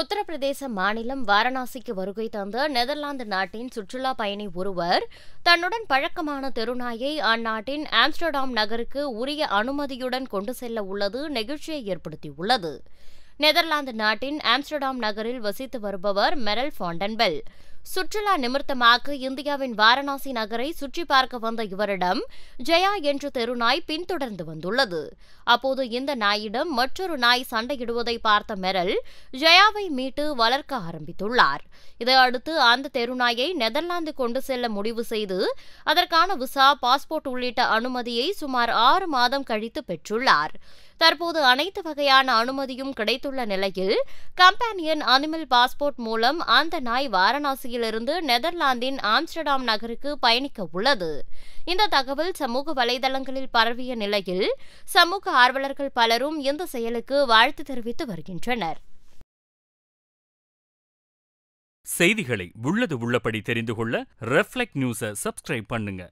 உத்தரப்பிரதேச மாநிலம் வாரணாசிக்கு வருகை தந்த நெதர்லாந்து நாட்டின் சுற்றுலா பயணி ஒருவர் தன்னுடன் பழக்கமான தெருநாயை அந்நாட்டின் ஆம்ஸ்டர்டாம் நகருக்கு உரிய அனுமதியுடன் கொண்டு செல்ல உள்ளது நெகிழ்ச்சியை ஏற்படுத்தியுள்ளது நெதர்லாந்து நாட்டின் ஆம்ஸ்டர்டாம் நகரில் வசித்து வருபவர் மெரல் ஃபாண்டன்பெல் சுற்றுலா நிமித்தமாக இந்தியாவின் வாரணாசி நகரை சுற்றி பார்க்க வந்த இவரிடம் ஜெயா என்ற தெருநாய் பின்தொடர்ந்து வந்துள்ளது அப்போது இந்த நாயிடம் மற்றொரு நாய் சண்டையிடுவதை பார்த்த மெரல் ஜெயாவை மீட்டு வளர்க்க ஆரம்பித்துள்ளார் இதையடுத்து அந்த தெருநாயை நெதர்லாந்து கொண்டு செல்ல முடிவு செய்து அதற்கான விசா பாஸ்போர்ட் உள்ளிட்ட அனுமதியை சுமார் ஆறு மாதம் கழித்து பெற்றுள்ளார் தற்போது அனைத்து வகையான அனுமதியும் கிடைத்துள்ள நிலையில் கம்பானியன் அனிமல் பாஸ்போர்ட் மூலம் அந்த நாய் வாரணாசி பகுதியிலிருந்து நெதர்லாந்தின் ஆம்ஸ்டர்டாம் நகருக்கு பயணிக்க உள்ளது இந்த தகவல் சமூக வலைதளங்களில் பரவிய நிலையில் சமூக ஆர்வலர்கள் பலரும் இந்த செயலுக்கு வாழ்த்து தெரிவித்து வருகின்றனர் செய்திகளை உள்ளது உள்ளபடி தெரிந்து கொள்ள ரெஃப்ளெக்ட் நியூஸை சப்ஸ்கிரைப் பண்ணுங்க